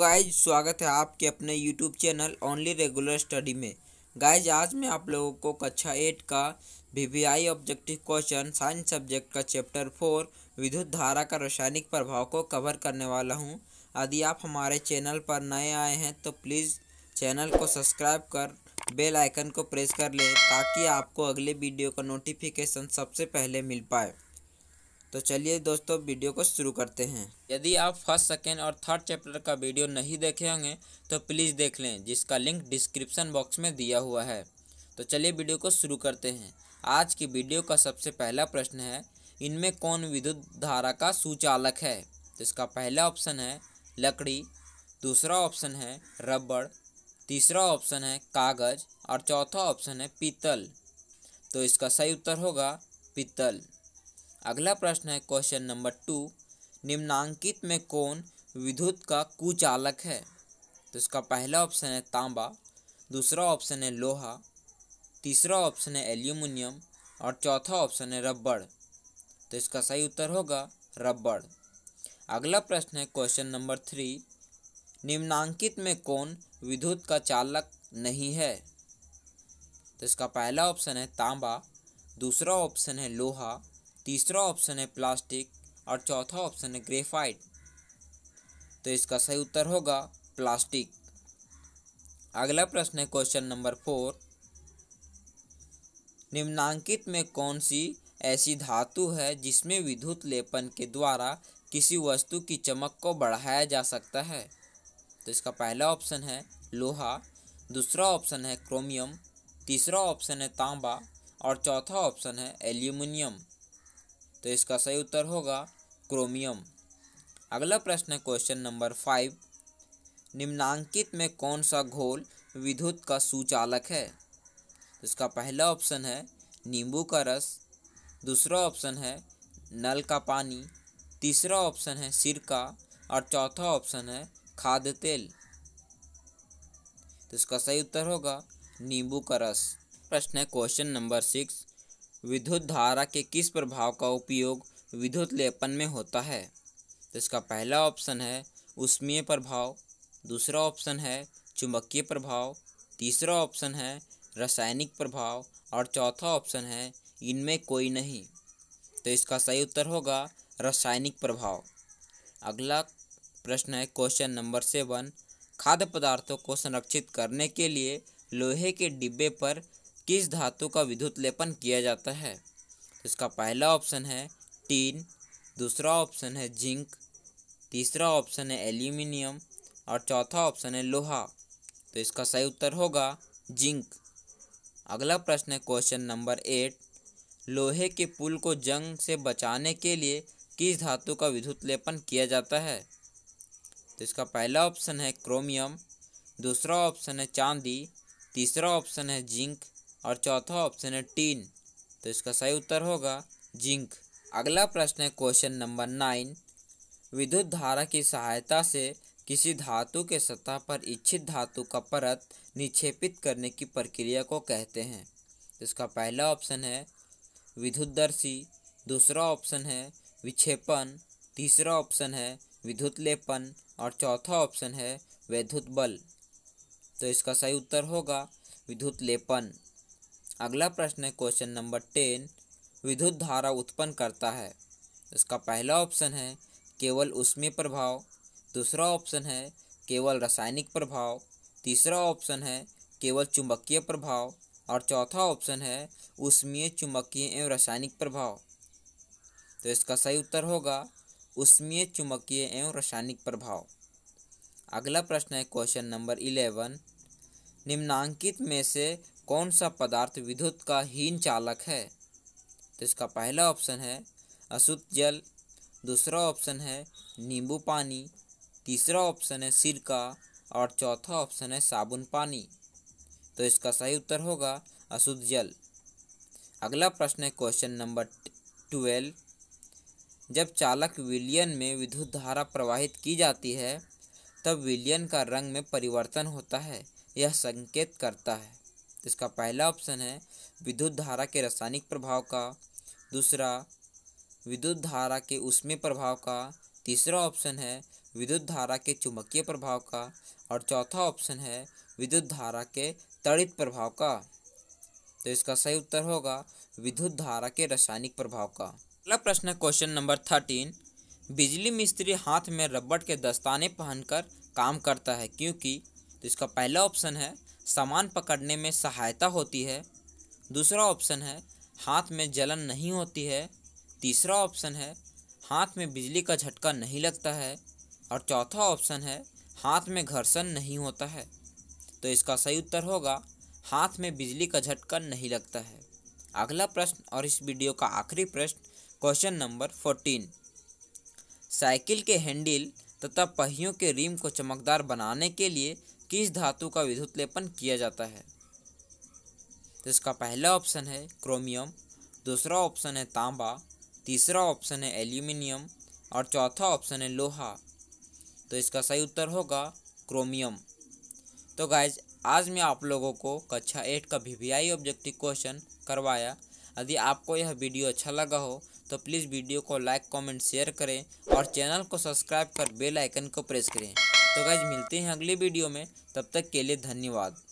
Guys स्वागत है आपके अपने YouTube channel only regular study में गाइज आज मैं आप लोगों को कक्षा एट का V objective question science subject का चैप्टर फोर विद्युत धारा का रासायनिक प्रभाव को कवर करने वाला हूं। यदि आप हमारे चैनल पर नए आए हैं तो प्लीज़ चैनल को सब्सक्राइब कर बेल आइकन को प्रेस कर लें ताकि आपको अगले वीडियो का नोटिफिकेशन सबसे पहले मिल पाए तो चलिए दोस्तों वीडियो को शुरू करते हैं यदि आप फर्स्ट सेकेंड और थर्ड चैप्टर का वीडियो नहीं देखे होंगे तो प्लीज़ देख लें जिसका लिंक डिस्क्रिप्शन बॉक्स में दिया हुआ है तो चलिए वीडियो को शुरू करते हैं आज की वीडियो का सबसे पहला प्रश्न है इनमें कौन विद्युत धारा का सुचालक है तो इसका पहला ऑप्शन है लकड़ी दूसरा ऑप्शन है रबड़ तीसरा ऑप्शन है कागज़ और चौथा ऑप्शन है पीतल तो इसका सही उत्तर होगा पीतल अगला प्रश्न है क्वेश्चन नंबर टू निम्नांकित में कौन विद्युत का कुचालक है तो इसका पहला ऑप्शन है तांबा दूसरा ऑप्शन है लोहा तीसरा ऑप्शन है एल्यूमिनियम और चौथा ऑप्शन है रबड़ तो इसका सही उत्तर होगा रबड़ अगला प्रश्न है क्वेश्चन नंबर थ्री निम्नांकित में कौन विद्युत का चालक नहीं है तो इसका पहला ऑप्शन है तांबा दूसरा ऑप्शन है लोहा तीसरा ऑप्शन है प्लास्टिक और चौथा ऑप्शन है ग्रेफाइट तो इसका सही उत्तर होगा प्लास्टिक अगला प्रश्न है क्वेश्चन नंबर फोर निम्नांकित में कौन सी ऐसी धातु है जिसमें विद्युत लेपन के द्वारा किसी वस्तु की चमक को बढ़ाया जा सकता है तो इसका पहला ऑप्शन है लोहा दूसरा ऑप्शन है क्रोमियम तीसरा ऑप्शन है तांबा और चौथा ऑप्शन है एल्यूमिनियम तो इसका सही उत्तर होगा क्रोमियम अगला प्रश्न है क्वेश्चन नंबर फाइव निम्नांकित में कौन सा घोल विद्युत का सुचालक है तो इसका पहला ऑप्शन है नींबू का रस दूसरा ऑप्शन है नल का पानी तीसरा ऑप्शन है सिरका और चौथा ऑप्शन है खाद तेल तो इसका सही उत्तर होगा नींबू का रस प्रश्न है क्वेश्चन नंबर सिक्स विद्युत धारा के किस प्रभाव का उपयोग विद्युत लेपन में होता है तो इसका पहला ऑप्शन है उष्मीय प्रभाव दूसरा ऑप्शन है चुंबकीय प्रभाव तीसरा ऑप्शन है रासायनिक प्रभाव और चौथा ऑप्शन है इनमें कोई नहीं तो इसका सही उत्तर होगा रासायनिक प्रभाव अगला प्रश्न है क्वेश्चन नंबर सेवन खाद्य पदार्थों को संरक्षित करने के लिए लोहे के डिब्बे पर किस धातु का विद्युत लेपन किया जाता है तो इसका पहला ऑप्शन है टीन दूसरा ऑप्शन है जिंक तीसरा ऑप्शन है एल्यूमिनियम और चौथा ऑप्शन है लोहा तो इसका सही उत्तर होगा जिंक अगला प्रश्न है क्वेश्चन नंबर एट लोहे के पुल को जंग से बचाने के लिए किस धातु का विद्युत लेपन किया जाता है तो इसका पहला ऑप्शन है क्रोमियम दूसरा ऑप्शन है चांदी तीसरा ऑप्शन है जिंक और चौथा ऑप्शन है टीन तो इसका सही उत्तर होगा जिंक अगला प्रश्न है क्वेश्चन नंबर नाइन विद्युत धारा की सहायता से किसी धातु के सतह पर इच्छित धातु का परत निक्षेपित करने की प्रक्रिया को कहते हैं इसका पहला ऑप्शन है विद्युतदर्शी दूसरा ऑप्शन है विक्षेपण तीसरा ऑप्शन है विद्युत लेपन और चौथा ऑप्शन है वैद्युत बल तो इसका सही उत्तर होगा विद्युत लेपन अगला प्रश्न है क्वेश्चन नंबर टेन विद्युत धारा उत्पन्न करता है इसका पहला ऑप्शन है केवल उसमें प्रभाव दूसरा ऑप्शन है केवल रासायनिक प्रभाव तीसरा ऑप्शन है केवल चुंबकीय प्रभाव और चौथा ऑप्शन है उष्मीय चुंबकीय एवं रासायनिक प्रभाव तो इसका सही उत्तर होगा उष्मीय चुंबकीय एवं रासायनिक प्रभाव अगला प्रश्न है क्वेश्चन नंबर इलेवन निम्नांकित में से कौन सा पदार्थ विद्युत का हीन चालक है तो इसका पहला ऑप्शन है अशुद्ध जल दूसरा ऑप्शन है नींबू पानी तीसरा ऑप्शन है सिरका और चौथा ऑप्शन है साबुन पानी तो इसका सही उत्तर होगा अशुद्ध जल अगला प्रश्न है क्वेश्चन नंबर ट्वेल्व जब चालक विलियन में विद्युत धारा प्रवाहित की जाती है तब विलियन का रंग में परिवर्तन होता है यह संकेत करता है तो इसका पहला ऑप्शन है विद्युत धारा के रासायनिक प्रभाव का दूसरा विद्युत धारा के उसमें प्रभाव का तीसरा ऑप्शन है विद्युत धारा के चुंबकीय प्रभाव का और चौथा ऑप्शन है विद्युत धारा के तड़ित प्रभाव का तो इसका सही उत्तर होगा विद्युत धारा के रासायनिक प्रभाव का अगला प्रश्न क्वेश्चन नंबर थर्टीन बिजली मिस्त्री हाथ में रबड़ के दस्ताने पहनकर काम करता है क्योंकि तो इसका पहला ऑप्शन है सामान पकड़ने में सहायता होती है दूसरा ऑप्शन है हाथ में जलन नहीं होती है तीसरा ऑप्शन है हाथ में बिजली का झटका नहीं लगता है और चौथा ऑप्शन है हाथ में घर्षण नहीं होता है तो इसका सही उत्तर होगा हाथ में बिजली का झटका नहीं लगता है अगला प्रश्न और इस वीडियो का आखिरी प्रश्न क्वेश्चन नंबर फोर्टीन साइकिल के हैंडल तथा पहियों के रिम को चमकदार बनाने के लिए किस धातु का विद्युत लेपन किया जाता है तो इसका पहला ऑप्शन है क्रोमियम दूसरा ऑप्शन है तांबा तीसरा ऑप्शन है एल्यूमिनियम और चौथा ऑप्शन है लोहा तो इसका सही उत्तर होगा क्रोमियम तो गाइज आज मैं आप लोगों को कक्षा एट का V V I objective question करवाया यदि आपको यह वीडियो अच्छा लगा हो तो प्लीज़ वीडियो को लाइक कमेंट शेयर करें और चैनल को सब्सक्राइब कर बेल आइकन को प्रेस करें तो गाइज मिलते हैं अगले वीडियो में तब तक के लिए धन्यवाद